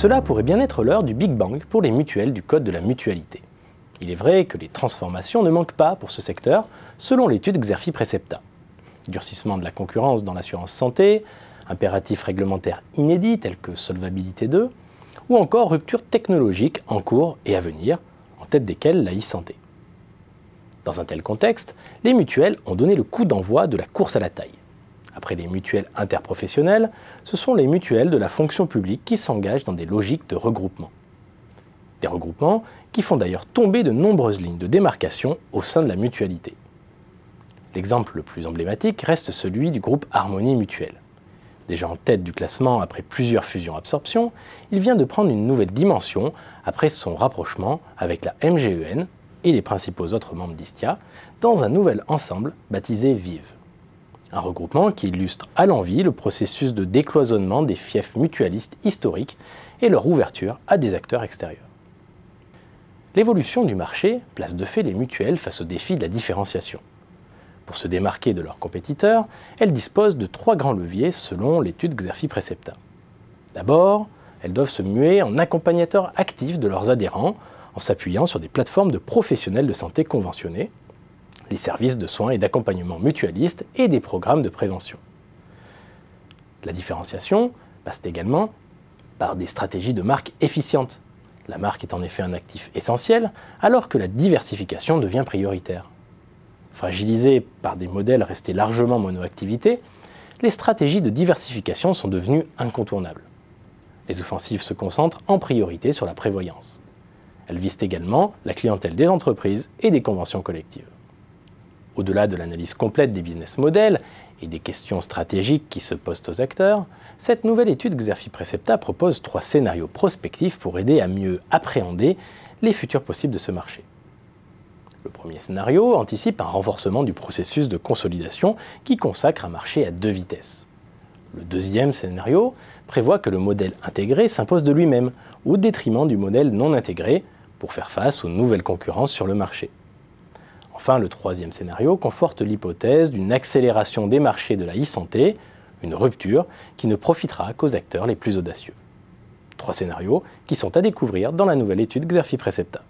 Cela pourrait bien être l'heure du Big Bang pour les mutuelles du Code de la mutualité. Il est vrai que les transformations ne manquent pas pour ce secteur, selon l'étude Xerfi Precepta. Durcissement de la concurrence dans l'assurance santé, impératifs réglementaires inédits tels que Solvabilité 2, ou encore rupture technologique en cours et à venir, en tête desquelles la e-santé. Dans un tel contexte, les mutuelles ont donné le coup d'envoi de la course à la taille. Après les mutuelles interprofessionnelles, ce sont les mutuelles de la fonction publique qui s'engagent dans des logiques de regroupement. Des regroupements qui font d'ailleurs tomber de nombreuses lignes de démarcation au sein de la mutualité. L'exemple le plus emblématique reste celui du groupe Harmonie Mutuelle. Déjà en tête du classement après plusieurs fusions-absorptions, il vient de prendre une nouvelle dimension après son rapprochement avec la MGEN et les principaux autres membres d'Istia dans un nouvel ensemble baptisé Vive. Un regroupement qui illustre à l'envi le processus de décloisonnement des fiefs mutualistes historiques et leur ouverture à des acteurs extérieurs. L'évolution du marché place de fait les mutuelles face au défi de la différenciation. Pour se démarquer de leurs compétiteurs, elles disposent de trois grands leviers selon l'étude Xerfi Precepta. D'abord, elles doivent se muer en accompagnateurs actifs de leurs adhérents en s'appuyant sur des plateformes de professionnels de santé conventionnés, les services de soins et d'accompagnement mutualistes et des programmes de prévention. La différenciation passe également par des stratégies de marque efficientes. La marque est en effet un actif essentiel, alors que la diversification devient prioritaire. Fragilisées par des modèles restés largement monoactivités, les stratégies de diversification sont devenues incontournables. Les offensives se concentrent en priorité sur la prévoyance. Elles visent également la clientèle des entreprises et des conventions collectives au-delà de l'analyse complète des business models et des questions stratégiques qui se posent aux acteurs, cette nouvelle étude Xerfi Precepta propose trois scénarios prospectifs pour aider à mieux appréhender les futurs possibles de ce marché. Le premier scénario anticipe un renforcement du processus de consolidation qui consacre un marché à deux vitesses. Le deuxième scénario prévoit que le modèle intégré s'impose de lui-même, au détriment du modèle non intégré, pour faire face aux nouvelles concurrences sur le marché. Enfin, le troisième scénario conforte l'hypothèse d'une accélération des marchés de la e-santé, une rupture qui ne profitera qu'aux acteurs les plus audacieux. Trois scénarios qui sont à découvrir dans la nouvelle étude Xerfi Precepta.